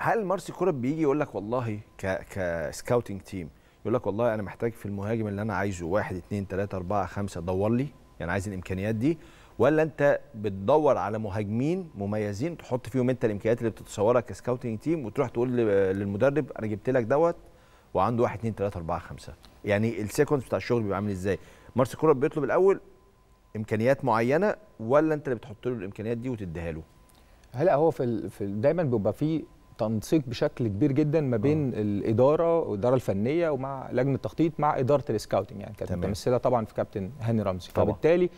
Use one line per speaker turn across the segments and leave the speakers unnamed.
هل مارسي كولر بيجي يقول لك والله ك كسكاوتنج تيم يقول لك والله انا محتاج في المهاجم اللي انا عايزه واحد اثنين ثلاثة أربعة خمسة دور لي يعني عايز الامكانيات دي ولا انت بتدور على مهاجمين مميزين تحط فيهم انت الامكانيات اللي بتتصورها كسكاوتنج تيم وتروح تقول للمدرب انا جبت لك دوت وعنده واحد اثنين ثلاثة أربعة خمسة يعني السيكونس بتاع الشغل بيبقى عامل ازاي مارسي كولر بيطلب الاول امكانيات معينه ولا انت اللي بتحط له الامكانيات دي وتديها له
هلا هو في ال... في دايما بيبقى فيه تنسيق بشكل كبير جدا ما بين أوه. الاداره والاداره الفنيه ومع لجنه التخطيط مع اداره السكاوتنج يعني كانت متمثله طبعا في كابتن هاني رمزي طبعا. فبالتالي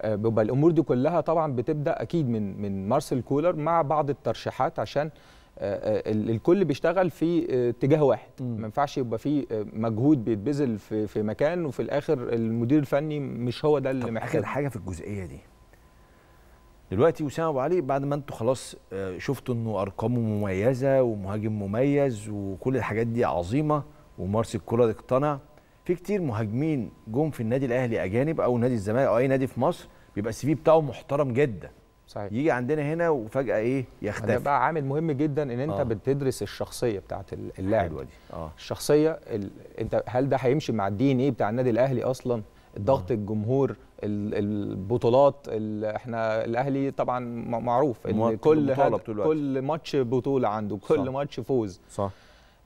آه، بيبقى الامور دي كلها طبعا بتبدا اكيد من من مارسيل كولر مع بعض الترشيحات عشان آه، آه، الكل بيشتغل في اتجاه واحد ما ينفعش يبقى في مجهود بيتبذل في, في مكان وفي الاخر المدير الفني مش هو ده اللي محتاج اخر حاجه في الجزئيه دي
دلوقتي وسام ابو علي بعد ما انتوا خلاص آه، شفتوا انه ارقامه مميزه ومهاجم مميز وكل الحاجات دي عظيمه ومارس الكولر اقتنع في كتير مهاجمين جم في النادي الاهلي اجانب او نادي الزمالك او اي نادي في مصر بيبقى السي في بتاعه محترم جدا صحيح يجي عندنا هنا وفجاه ايه يختفي ده بقى عامل مهم جدا ان
انت آه. بتدرس الشخصيه بتاعه اللاعب دي آه. الشخصيه ال... انت هل ده هيمشي مع الدي ان ايه بتاع النادي الاهلي اصلا ضغط الجمهور البطولات احنا الاهلي طبعا معروف ان كل كل ماتش بطوله عنده كل صح. ماتش فوز صح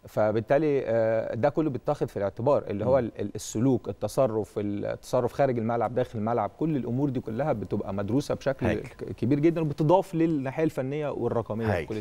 فبالتالي آه، ده كله بيتاخد في الاعتبار اللي هو السلوك التصرف التصرف خارج الملعب داخل الملعب كل الامور دي كلها بتبقى مدروسه بشكل هيك. كبير جدا وبتضاف للناحيه الفنيه والرقميه هيك.